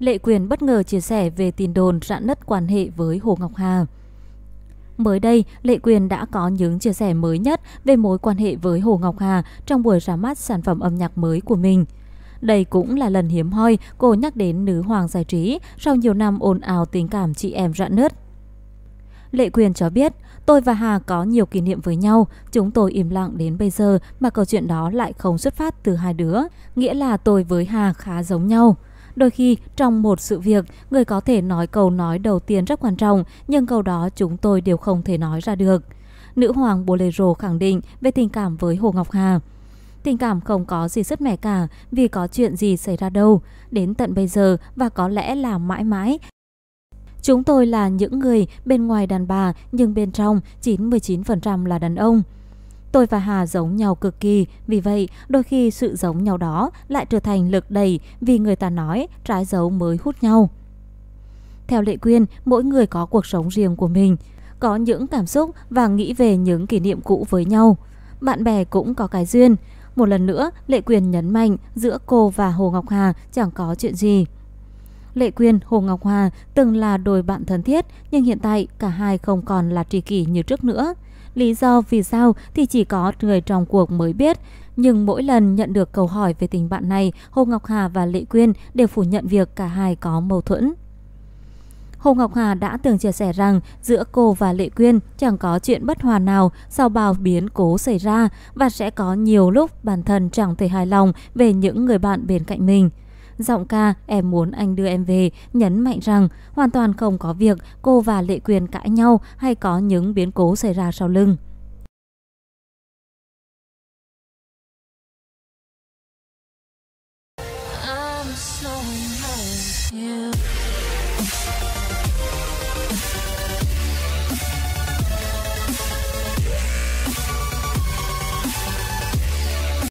Lệ Quyền bất ngờ chia sẻ về tin đồn rạn nứt quan hệ với Hồ Ngọc Hà. Mới đây, Lệ Quyền đã có những chia sẻ mới nhất về mối quan hệ với Hồ Ngọc Hà trong buổi ra mắt sản phẩm âm nhạc mới của mình. Đây cũng là lần hiếm hoi cô nhắc đến nữ hoàng giải trí sau nhiều năm ồn ào tình cảm chị em rạn nứt. Lệ Quyền cho biết, tôi và Hà có nhiều kỷ niệm với nhau, chúng tôi im lặng đến bây giờ mà câu chuyện đó lại không xuất phát từ hai đứa, nghĩa là tôi với Hà khá giống nhau. Đôi khi trong một sự việc, người có thể nói câu nói đầu tiên rất quan trọng, nhưng câu đó chúng tôi đều không thể nói ra được. Nữ hoàng Bolero khẳng định về tình cảm với Hồ Ngọc Hà. Tình cảm không có gì sứt mẻ cả vì có chuyện gì xảy ra đâu. Đến tận bây giờ và có lẽ là mãi mãi, Chúng tôi là những người bên ngoài đàn bà nhưng bên trong 99% là đàn ông. Tôi và Hà giống nhau cực kỳ, vì vậy đôi khi sự giống nhau đó lại trở thành lực đẩy vì người ta nói trái dấu mới hút nhau. Theo Lệ Quyên, mỗi người có cuộc sống riêng của mình, có những cảm xúc và nghĩ về những kỷ niệm cũ với nhau. Bạn bè cũng có cái duyên. Một lần nữa, Lệ Quyên nhấn mạnh giữa cô và Hồ Ngọc Hà chẳng có chuyện gì. Lệ Quyên, Hồ Ngọc Hà từng là đôi bạn thân thiết, nhưng hiện tại cả hai không còn là tri kỷ như trước nữa. Lý do vì sao thì chỉ có người trong cuộc mới biết. Nhưng mỗi lần nhận được câu hỏi về tình bạn này, Hồ Ngọc Hà và Lệ Quyên đều phủ nhận việc cả hai có mâu thuẫn. Hồ Ngọc Hà đã từng chia sẻ rằng giữa cô và Lệ Quyên chẳng có chuyện bất hòa nào sau bao biến cố xảy ra và sẽ có nhiều lúc bản thân chẳng thể hài lòng về những người bạn bên cạnh mình giọng ca em muốn anh đưa em về, nhấn mạnh rằng hoàn toàn không có việc cô và Lệ Quyền cãi nhau hay có những biến cố xảy ra sau lưng. I'm slowing home, yeah.